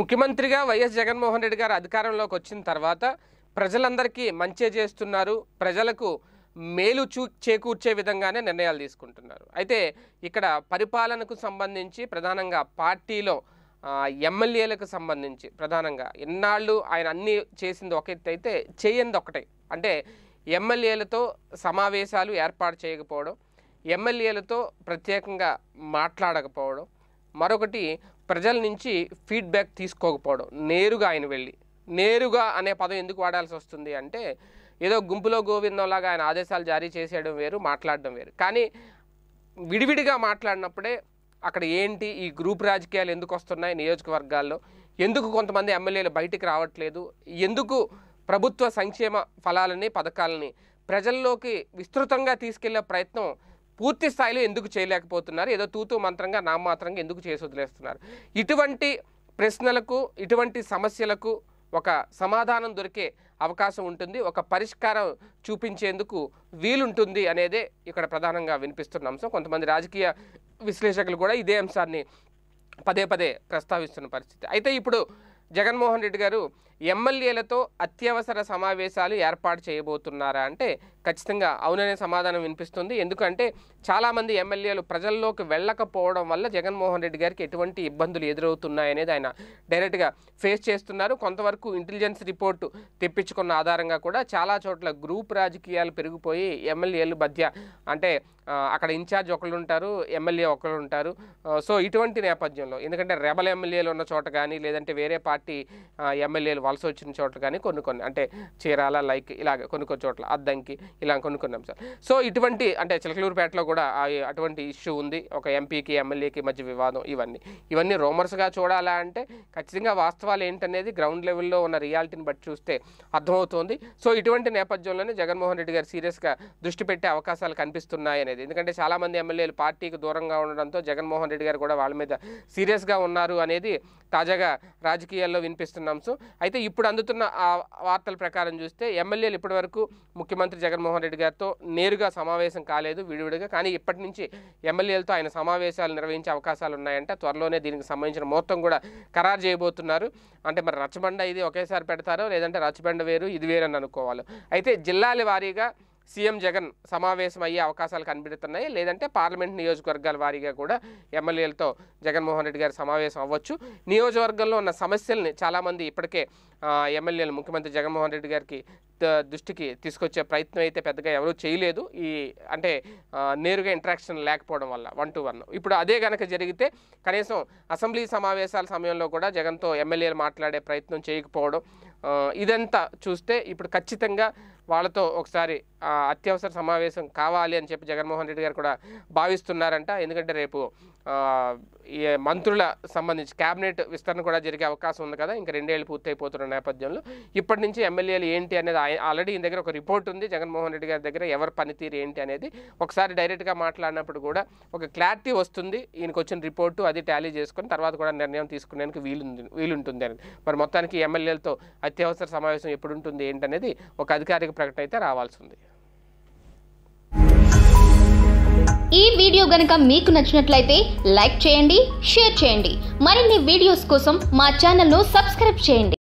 ముఖ్యమంత్రిగా వైఎస్ జగన్మోహన్ రెడ్డి గారు అధికారంలోకి వచ్చిన తర్వాత ప్రజలందరికీ మంచి చేస్తున్నారు ప్రజలకు మేలు చూ చేకూర్చే విధంగానే నిర్ణయాలు తీసుకుంటున్నారు అయితే ఇక్కడ పరిపాలనకు సంబంధించి ప్రధానంగా పార్టీలో ఎమ్మెల్యేలకు సంబంధించి ప్రధానంగా ఎన్నాళ్ళు ఆయన అన్నీ చేసింది ఒక అయితే చేయంది ఒకటే అంటే ఎమ్మెల్యేలతో సమావేశాలు ఏర్పాటు చేయకపోవడం ఎమ్మెల్యేలతో ప్రత్యేకంగా మాట్లాడకపోవడం మరొకటి ప్రజల నుంచి ఫీడ్బ్యాక్ తీసుకోకపోవడం నేరుగా ఆయన వెళ్ళి నేరుగా అనే పదం ఎందుకు వాడాల్సి వస్తుంది అంటే ఏదో గుంపులో గోవిందంలాగా ఆయన ఆదేశాలు జారీ చేసేయడం వేరు మాట్లాడడం వేరు కానీ విడివిడిగా మాట్లాడినప్పుడే అక్కడ ఏంటి ఈ గ్రూప్ రాజకీయాలు ఎందుకు వస్తున్నాయి నియోజకవర్గాల్లో ఎందుకు కొంతమంది ఎమ్మెల్యేలు బయటికి రావట్లేదు ఎందుకు ప్రభుత్వ సంక్షేమ ఫలాలని పథకాలని ప్రజల్లోకి విస్తృతంగా తీసుకెళ్లే ప్రయత్నం పూర్తి స్థాయిలో ఎందుకు చేయలేకపోతున్నారు ఏదో తూతూ మంత్రంగా నామాత్రంగా ఎందుకు చేసి వదిలేస్తున్నారు ఇటువంటి ప్రశ్నలకు ఇటువంటి సమస్యలకు ఒక సమాధానం దొరికే అవకాశం ఉంటుంది ఒక పరిష్కారం చూపించేందుకు వీలుంటుంది అనేదే ఇక్కడ ప్రధానంగా వినిపిస్తున్న అంశం కొంతమంది రాజకీయ విశ్లేషకులు కూడా ఇదే అంశాన్ని పదే పదే ప్రస్తావిస్తున్న పరిస్థితి అయితే ఇప్పుడు జగన్మోహన్ రెడ్డి గారు ఎమ్మెల్యేలతో అత్యవసర సమావేశాలు ఏర్పాటు చేయబోతున్నారా అంటే ఖచ్చితంగా అవుననే సమాధానం వినిపిస్తుంది ఎందుకంటే చాలామంది ఎమ్మెల్యేలు ప్రజల్లోకి వెళ్ళకపోవడం వల్ల జగన్మోహన్ రెడ్డి గారికి ఎటువంటి ఇబ్బందులు ఎదురవుతున్నాయనేది ఆయన డైరెక్ట్గా ఫేస్ చేస్తున్నారు కొంతవరకు ఇంటెలిజెన్స్ రిపోర్టు తెప్పించుకున్న ఆధారంగా కూడా చాలా చోట్ల గ్రూప్ రాజకీయాలు పెరిగిపోయి ఎమ్మెల్యేలు మధ్య అంటే అక్కడ ఇన్ఛార్జ్ ఒకళ్ళు ఉంటారు ఎమ్మెల్యే ఒకళ్ళు ఉంటారు సో ఇటువంటి నేపథ్యంలో ఎందుకంటే రెబల్ ఎమ్మెల్యేలు ఉన్న చోట కానీ లేదంటే వేరే పార్టీ ఎమ్మెల్యేలు కాల్స్ వచ్చిన చోట్ల కానీ కొన్ని కొన్ని అంటే చీరాల లైక్ ఇలాగ కొన్ని కొన్ని చోట్ల అద్దంకి ఇలా కొన్ని కొన్ని అంశాలు సో ఇటువంటి అంటే చిలకలూరుపేటలో కూడా అటువంటి ఇష్యూ ఉంది ఒక ఎంపీకి ఎమ్మెల్యేకి మధ్య వివాదం ఇవన్నీ ఇవన్నీ రోమర్స్గా చూడాలా అంటే ఖచ్చితంగా వాస్తవాలు ఏంటనేది గ్రౌండ్ లెవెల్లో ఉన్న రియాలిటీని బట్టి చూస్తే అర్థమవుతోంది సో ఇటువంటి నేపథ్యంలోనే జగన్మోహన్ రెడ్డి గారు సీరియస్గా దృష్టి పెట్టే అవకాశాలు కనిపిస్తున్నాయి అనేది ఎందుకంటే చాలామంది ఎమ్మెల్యేలు పార్టీకి దూరంగా ఉండడంతో జగన్మోహన్ రెడ్డి గారు కూడా వాళ్ళ మీద సీరియస్గా ఉన్నారు అనేది తాజాగా రాజకీయాల్లో వినిపిస్తున్నాం సో అయితే ఇప్పుడు అందుతున్న వార్తల ప్రకారం చూస్తే ఎమ్మెల్యేలు ఇప్పటి వరకు ముఖ్యమంత్రి జగన్మోహన్ రెడ్డి గారితో నేరుగా సమావేశం కాలేదు విడివిడిగా కానీ ఇప్పటి నుంచి ఎమ్మెల్యేలతో ఆయన సమావేశాలు నిర్వహించే అవకాశాలు ఉన్నాయంట త్వరలోనే దీనికి సంబంధించిన మొత్తం కూడా ఖరారు చేయబోతున్నారు అంటే మరి రచ్చబండ ఇది ఒకేసారి పెడతారో లేదంటే రచ్చబండ వేరు ఇది వేరని అనుకోవాలి అయితే జిల్లాల వారీగా సీఎం జగన్ సమావేశం అయ్యే అవకాశాలు కనిపెడుతున్నాయి లేదంటే పార్లమెంట్ నియోజకవర్గాల వారీగా కూడా ఎమ్మెల్యేలతో జగన్మోహన్ రెడ్డి గారు సమావేశం అవ్వచ్చు నియోజకవర్గంలో ఉన్న సమస్యల్ని చాలామంది ఇప్పటికే ఎమ్మెల్యేలు ముఖ్యమంత్రి జగన్మోహన్ రెడ్డి గారికి దృష్టికి తీసుకొచ్చే ప్రయత్నం అయితే పెద్దగా ఎవరూ చేయలేదు ఈ అంటే నేరుగా ఇంట్రాక్షన్ లేకపోవడం వల్ల వన్ టు వన్ ఇప్పుడు అదే కనుక జరిగితే కనీసం అసెంబ్లీ సమావేశాల సమయంలో కూడా జగన్తో ఎమ్మెల్యేలు మాట్లాడే ప్రయత్నం చేయకపోవడం ఇదంతా చూస్తే ఇప్పుడు ఖచ్చితంగా వాళ్ళతో ఒకసారి అత్యవసర సమావేశం కావాలి అని చెప్పి జగన్మోహన్ రెడ్డి గారు కూడా భావిస్తున్నారంట ఎందుకంటే రేపు ఈ మంత్రుల సంబంధించి క్యాబినెట్ విస్తరణ కూడా జరిగే అవకాశం ఉంది కదా ఇంకా రెండేళ్ళు పూర్తయిపోతున్న నేపథ్యంలో ఇప్పటి నుంచి ఎమ్మెల్యేలు ఏంటి అనేది ఆల్రెడీ ఈ దగ్గర ఒక రిపోర్ట్ ఉంది జగన్మోహన్ రెడ్డి గారి దగ్గర ఎవరి పనితీరు ఏంటి అనేది ఒకసారి డైరెక్ట్గా మాట్లాడినప్పుడు కూడా ఒక క్లారిటీ వస్తుంది ఈయనకు వచ్చిన రిపోర్టు అది ట్యాలీ చేసుకుని తర్వాత కూడా నిర్ణయం తీసుకునేందుకు వీలుంది వీలుంటుంది అని మరి మొత్తానికి ఎమ్మెల్యేలతో అత్యవసర సమావేశం ఎప్పుడు ఉంటుంది ఏంటనేది ఒక అధికారిక ప్రకటన అయితే రావాల్సి ఉంది ఈ వీడియో గనక మీకు నచ్చినట్లయితే లైక్ చేయండి షేర్ చేయండి మరిన్ని వీడియోస్ కోసం మా ఛానల్ను సబ్స్క్రైబ్ చేయండి